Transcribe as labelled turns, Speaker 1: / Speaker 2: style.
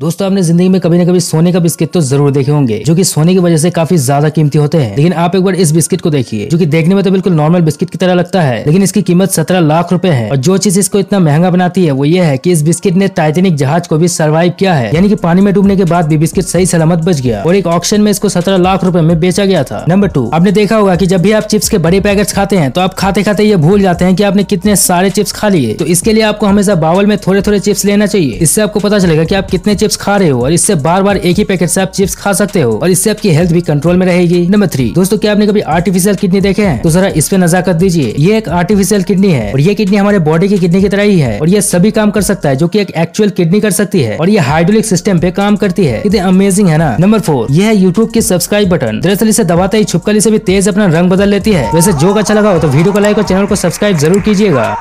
Speaker 1: दोस्तों आपने जिंदगी में कभी ना कभी सोने का बिस्किट तो जरूर देखे होंगे जो कि सोने की वजह से काफी ज्यादा कीमती होते हैं लेकिन आप एक बार इस बिस्किट को देखिए जो कि देखने में तो बिल्कुल नॉर्मल बिस्किट की तरह लगता है लेकिन इसकी कीमत सत्रह लाख रुपए है और जो चीज इसको इतना महंगा बनाती है वो ये है की इस बिस्किट ने टाइटेनिक जहाज को भी सर्वाइव किया है यानी कि पानी में डूबने के बाद भी बिस्किट सही सलामत बच गया और एक ऑप्शन में इसको सत्रह लाख रूपये में बेचा गया था नंबर टू आपने देखा होगा की जब भी आप चिप्स के बड़े पैकेट खाते हैं तो आप खाते खाते ये भूल जाते हैं की आपने कितने सारे चिप्स खा लिए तो इसके लिए आपको हमेशा बावल में थोड़े थोड़े चिप्स लेना चाहिए इससे आपको पता चलेगा की आप कितने चिप्स चिप्स खा रहे हो और इससे बार बार एक ही पैकेट से आप चिप्स खा सकते हो और इससे आपकी हेल्थ भी कंट्रोल में रहेगी नंबर थ्री दोस्तों क्या आपने कभी आर्टिफिशियल किडनी देखे हैं तो जरा इस पे नजाकत दीजिए ये एक आर्टिफिशियल किडनी है और ये किडनी हमारे बॉडी की किडनी की तरह ही है और ये सभी काम कर सकता है जो की एक एक्चुअल किडनी कर सकती है और ये हाइड्रोलिक सिस्टम पे काम करती है इतनी अमेजिंग है ना नंबर फोर यह है यूट्यूब की सब्सक्राइब बटन दरअसल इसे दबाते ही छुपकली से भी तेज अपना रंग बदल लेती है वैसे जो अच्छा लगा हो तो वीडियो को लाइक और चैनल को सब्सक्राइब जरूर कीजिएगा